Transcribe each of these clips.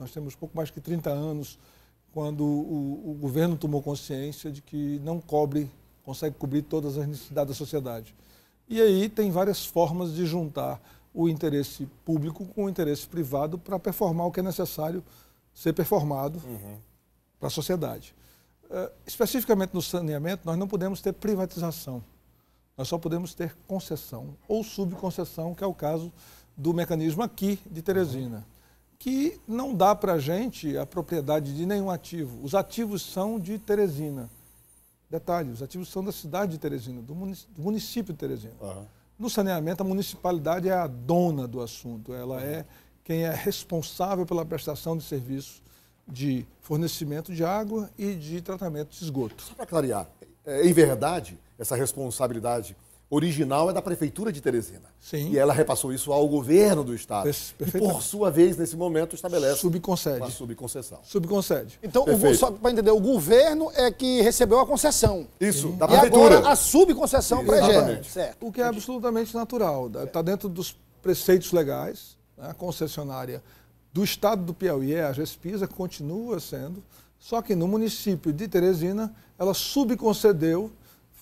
Nós temos pouco mais que 30 anos quando o, o governo tomou consciência de que não cobre, consegue cobrir todas as necessidades da sociedade. E aí tem várias formas de juntar o interesse público com o interesse privado para performar o que é necessário ser performado uhum. para a sociedade. Uh, especificamente no saneamento, nós não podemos ter privatização. Nós só podemos ter concessão ou subconcessão, que é o caso do mecanismo aqui de Teresina. Uhum que não dá para a gente a propriedade de nenhum ativo. Os ativos são de Teresina. Detalhe, os ativos são da cidade de Teresina, do município de Teresina. Uhum. No saneamento, a municipalidade é a dona do assunto, ela uhum. é quem é responsável pela prestação de serviço de fornecimento de água e de tratamento de esgoto. Só para clarear, em é, é verdade, essa responsabilidade original é da Prefeitura de Teresina. Sim. E ela repassou isso ao governo do Estado. E, por sua vez, nesse momento, estabelece Subconcede. uma subconcessão. Subconcede. Então, só para entender, o governo é que recebeu a concessão. Isso, Sim. da Prefeitura. E agora a subconcessão para a Certo. O que é absolutamente natural. Está né? dentro dos preceitos legais. Né? A concessionária do Estado do Piauí, é a Respisa, continua sendo... Só que no município de Teresina, ela subconcedeu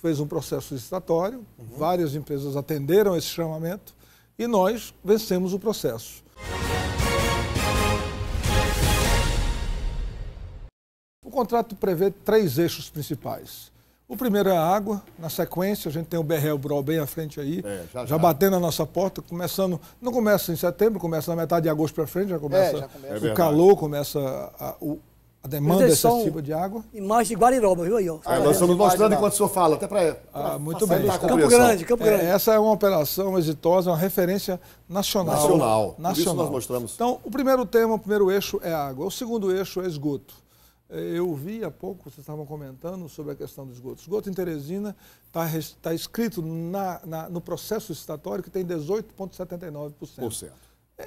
fez um processo licitatório, uhum. várias empresas atenderam esse chamamento e nós vencemos o processo. O contrato prevê três eixos principais. O primeiro é a água, na sequência a gente tem o BRL Brol bem à frente aí, é, já, já. batendo a nossa porta, começando, não começa em setembro, começa na metade de agosto para frente, já é, começa, é, já começa. É o calor, começa a, a, o, a demanda excessiva é tipo de água. Imagem de Guariroba, viu aí? Ó. Ah, nós estamos mostrando enquanto o senhor fala, até para. Ah, muito bem. Campo Grande, Campo é, Grande. É, essa é uma operação exitosa, uma referência nacional. Nacional. Nacional. nós mostramos. Então, o primeiro tema, o primeiro eixo é água. O segundo eixo é esgoto. Eh, eu vi há pouco, vocês estavam comentando sobre a questão do esgoto. esgoto em Teresina está tá escrito na, na, no processo estatório que tem 18,79%.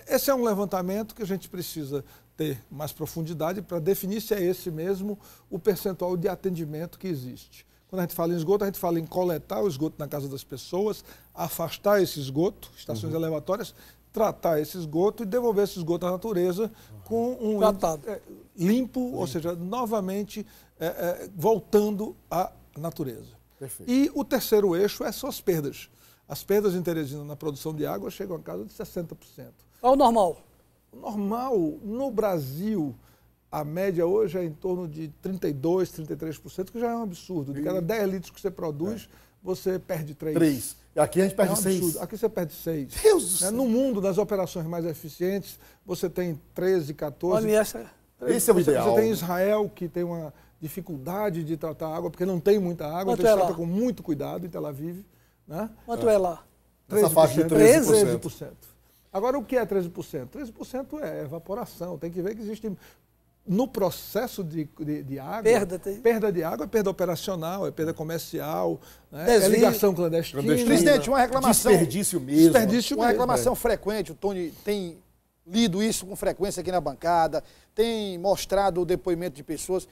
Esse é um levantamento que a gente precisa ter mais profundidade para definir se é esse mesmo o percentual de atendimento que existe. Quando a gente fala em esgoto, a gente fala em coletar o esgoto na casa das pessoas, afastar esse esgoto, estações uhum. elevatórias, tratar esse esgoto e devolver esse esgoto à natureza com um Tratado. É, limpo, ou seja, novamente é, é, voltando à natureza. Perfeito. E o terceiro eixo é só as perdas. As perdas em Teresina na produção de água chegam a casa de 60%. Qual o normal? O normal no Brasil, a média hoje é em torno de 32, 33%, que já é um absurdo. De cada 10 litros que você produz, é. você perde 3. 3. Aqui a gente é perde é um 6. Aqui você perde 6. Deus é, No mundo, nas operações mais eficientes, você tem 13, 14. Olha essa. Esse é o ideal. Você tem Israel, que tem uma dificuldade de tratar água, porque não tem muita água, Quanto então é eles tratam com muito cuidado em Tel Aviv. Né? Quanto é, lá? 13%. Essa faixa de 13%. 13%. Agora, o que é 13%? 13% é evaporação. Tem que ver que existe no processo de, de, de água. Perda, tem. perda de água é perda operacional, é perda comercial, né? é ligação clandestina. Presidente, uma reclamação. Desperdício mesmo. Desperdício uma reclamação é. frequente, o Tony tem lido isso com frequência aqui na bancada, tem mostrado o depoimento de pessoas,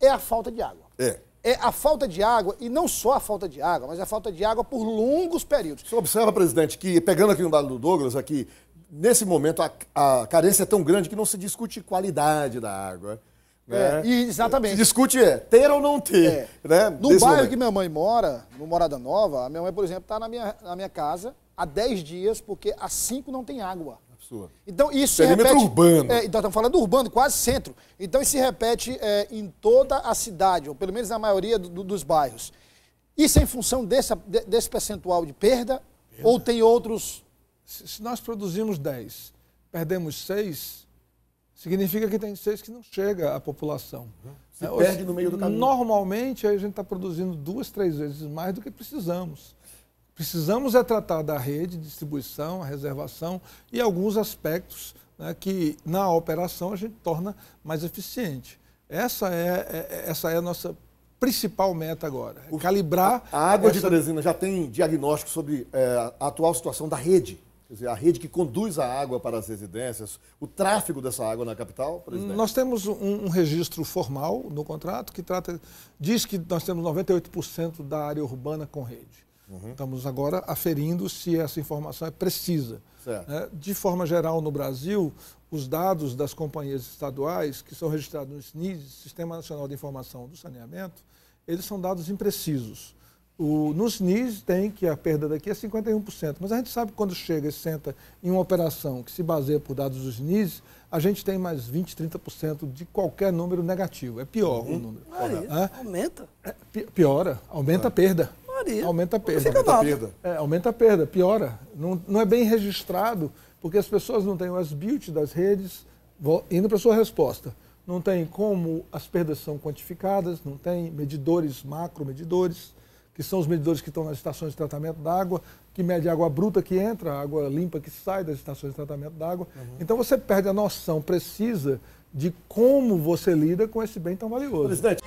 é a falta de água. É é a falta de água, e não só a falta de água, mas a falta de água por longos períodos. Você observa, presidente, que pegando aqui no dado do Douglas, aqui, nesse momento a, a carência é tão grande que não se discute qualidade da água. Né? É, exatamente. Se discute é ter ou não ter. É. Né? No bairro momento. que minha mãe mora, no Morada Nova, a minha mãe, por exemplo, está na minha, na minha casa há 10 dias porque há 5 não tem água. Sua. Então isso Perímetro repete, urbano. É, então estamos falando urbano, quase centro. Então isso se repete é, em toda a cidade, ou pelo menos na maioria do, dos bairros. Isso é em função desse, desse percentual de perda, perda. ou tem outros? Se, se nós produzimos 10, perdemos 6, significa que tem 6 que não chega à população. Uhum. Né? Se é, perde hoje, no meio do caminho. Normalmente a gente está produzindo duas, três vezes mais do que precisamos. Precisamos é tratar da rede, distribuição, a reservação e alguns aspectos né, que na operação a gente torna mais eficiente. Essa é, é, é essa é a nossa principal meta agora, é O calibrar... A água essa... de Teresina já tem diagnóstico sobre é, a atual situação da rede? Quer dizer, a rede que conduz a água para as residências, o tráfego dessa água na capital, presidente? Nós temos um, um registro formal no contrato que trata, diz que nós temos 98% da área urbana com rede. Uhum. Estamos agora aferindo se essa informação é precisa. É, de forma geral, no Brasil, os dados das companhias estaduais que são registrados no SNIS, Sistema Nacional de Informação do Saneamento, eles são dados imprecisos. O, no SNIS tem que a perda daqui é 51%, mas a gente sabe que quando chega e senta em uma operação que se baseia por dados do SNIS, a gente tem mais 20, 30% de qualquer número negativo. É pior uhum. o número. Ah, é? Aumenta. É, piora, aumenta ah. a é. perda. Aumenta a perda. Aumenta a perda. É, aumenta a perda, piora. Não, não é bem registrado, porque as pessoas não têm o as-built das redes, indo para a sua resposta. Não tem como as perdas são quantificadas, não tem medidores, macro medidores que são os medidores que estão nas estações de tratamento d'água, água, que mede a água bruta que entra, a água limpa que sai das estações de tratamento d'água. água. Uhum. Então você perde a noção precisa de como você lida com esse bem tão valioso. Presidente.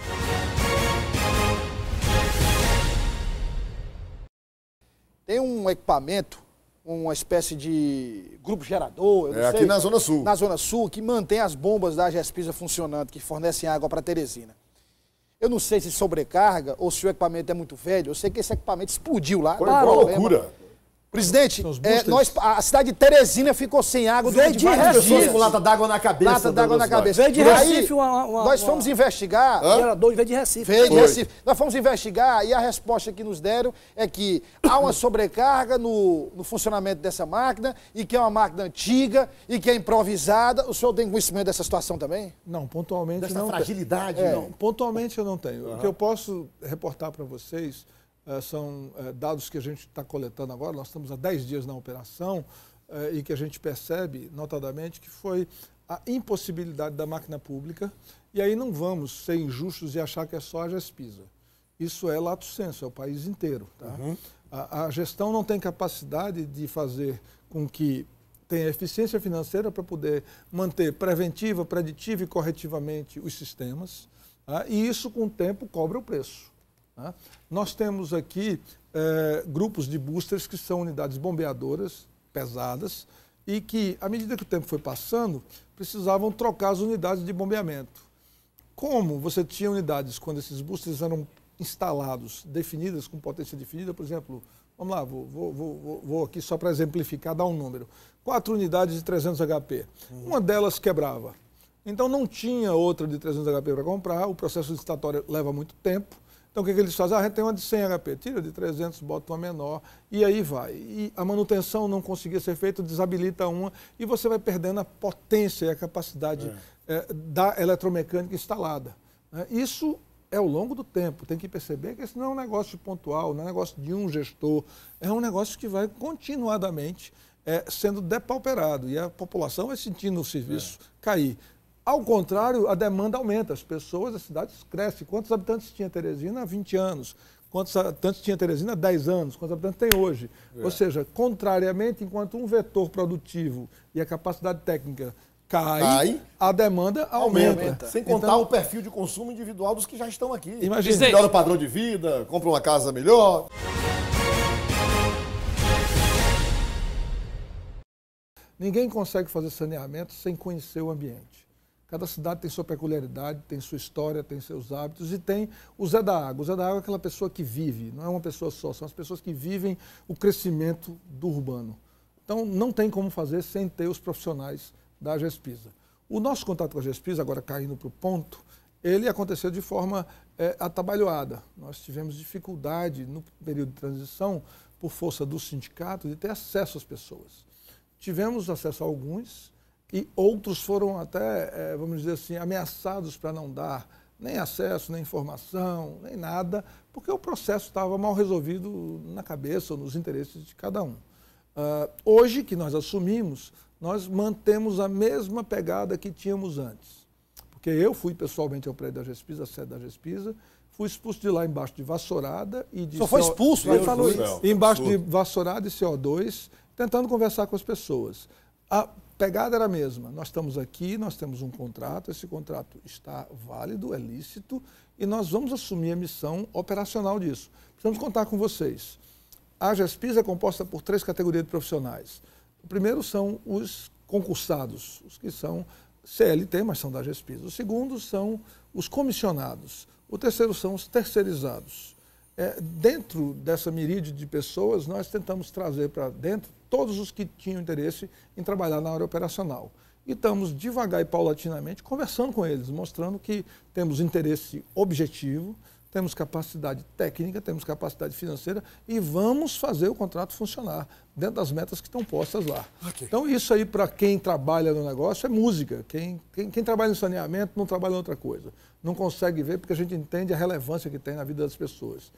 um equipamento, uma espécie de grupo gerador. é, sei, aqui na Zona Sul. Na Zona Sul, que mantém as bombas da GESPISA funcionando, que fornecem água para Teresina. Eu não sei se sobrecarga ou se o equipamento é muito velho. Eu sei que esse equipamento explodiu lá. Foi uma loucura. Presidente, é, nós, a cidade de Teresina ficou sem água durante de várias Recife. pessoas com lata d'água na cabeça. Lata d'água na cabeça. Veio de Recife uma, uma, Nós fomos uma... investigar... Hã? Gerador veio de Recife. Veio de Recife. Nós fomos investigar e a resposta que nos deram é que há uma sobrecarga no, no funcionamento dessa máquina e que é uma máquina antiga e que é improvisada. O senhor tem conhecimento dessa situação também? Não, pontualmente Dessa não. fragilidade, é. não. Pontualmente eu não tenho. Uhum. O que eu posso reportar para vocês é, são é, dados que a gente está coletando agora, nós estamos há 10 dias na operação é, e que a gente percebe, notadamente, que foi a impossibilidade da máquina pública. E aí não vamos ser injustos e achar que é só a GESPISA. Isso é lato senso, é o país inteiro. Tá? Uhum. A, a gestão não tem capacidade de fazer com que tenha eficiência financeira para poder manter preventiva, preditiva e corretivamente os sistemas. Tá? E isso, com o tempo, cobra o preço. Né? Nós temos aqui eh, grupos de boosters que são unidades bombeadoras pesadas e que, à medida que o tempo foi passando, precisavam trocar as unidades de bombeamento. Como você tinha unidades quando esses boosters eram instalados, definidas, com potência definida, por exemplo, vamos lá, vou, vou, vou, vou aqui só para exemplificar, dar um número. Quatro unidades de 300 HP. Uhum. Uma delas quebrava. Então não tinha outra de 300 HP para comprar, o processo licitatório leva muito tempo, então o que, que eles fazem? Ah, a gente tem uma de 100 HP, tira de 300, bota uma menor e aí vai. E a manutenção não conseguia ser feita, desabilita uma e você vai perdendo a potência e a capacidade é. É, da eletromecânica instalada. Né? Isso é ao longo do tempo. Tem que perceber que esse não é um negócio pontual, não é um negócio de um gestor, é um negócio que vai continuadamente é, sendo depauperado e a população vai sentindo o serviço é. cair. Ao contrário, a demanda aumenta, as pessoas, as cidades crescem. Quantos habitantes tinha Teresina há 20 anos? Quantos habitantes tinha Teresina há 10 anos? Quantos habitantes tem hoje? É. Ou seja, contrariamente, enquanto um vetor produtivo e a capacidade técnica cai, cai. a demanda aumenta. aumenta. Sem contar então, o perfil de consumo individual dos que já estão aqui. Imagina. Melhora o padrão de vida, compra uma casa melhor. Ninguém consegue fazer saneamento sem conhecer o ambiente. Cada cidade tem sua peculiaridade, tem sua história, tem seus hábitos e tem o Zé da Água. O Zé da Água é aquela pessoa que vive, não é uma pessoa só, são as pessoas que vivem o crescimento do urbano. Então, não tem como fazer sem ter os profissionais da GESPISA. O nosso contato com a GESPISA, agora caindo para o ponto, ele aconteceu de forma é, atabalhoada. Nós tivemos dificuldade no período de transição, por força do sindicato, de ter acesso às pessoas. Tivemos acesso a alguns, e outros foram até, é, vamos dizer assim, ameaçados para não dar nem acesso, nem informação, nem nada, porque o processo estava mal resolvido na cabeça ou nos interesses de cada um. Uh, hoje que nós assumimos, nós mantemos a mesma pegada que tínhamos antes. Porque eu fui pessoalmente ao prédio da Gespisa, à sede da Gespisa, fui expulso de lá embaixo de vassourada e de. Só foi expulso? CO... Ele isso. Embaixo de vassourada e CO2, tentando conversar com as pessoas. A pegada era a mesma. Nós estamos aqui, nós temos um contrato, esse contrato está válido, é lícito e nós vamos assumir a missão operacional disso. Precisamos contar com vocês. A GESPIS é composta por três categorias de profissionais. O primeiro são os concursados, os que são CLT, mas são da GESPIS. O segundo são os comissionados. O terceiro são os terceirizados é, dentro dessa miríade de pessoas, nós tentamos trazer para dentro todos os que tinham interesse em trabalhar na área operacional. E estamos devagar e paulatinamente conversando com eles, mostrando que temos interesse objetivo, temos capacidade técnica, temos capacidade financeira e vamos fazer o contrato funcionar dentro das metas que estão postas lá. Okay. Então, isso aí para quem trabalha no negócio é música. Quem, quem, quem trabalha em saneamento não trabalha em outra coisa. Não consegue ver porque a gente entende a relevância que tem na vida das pessoas.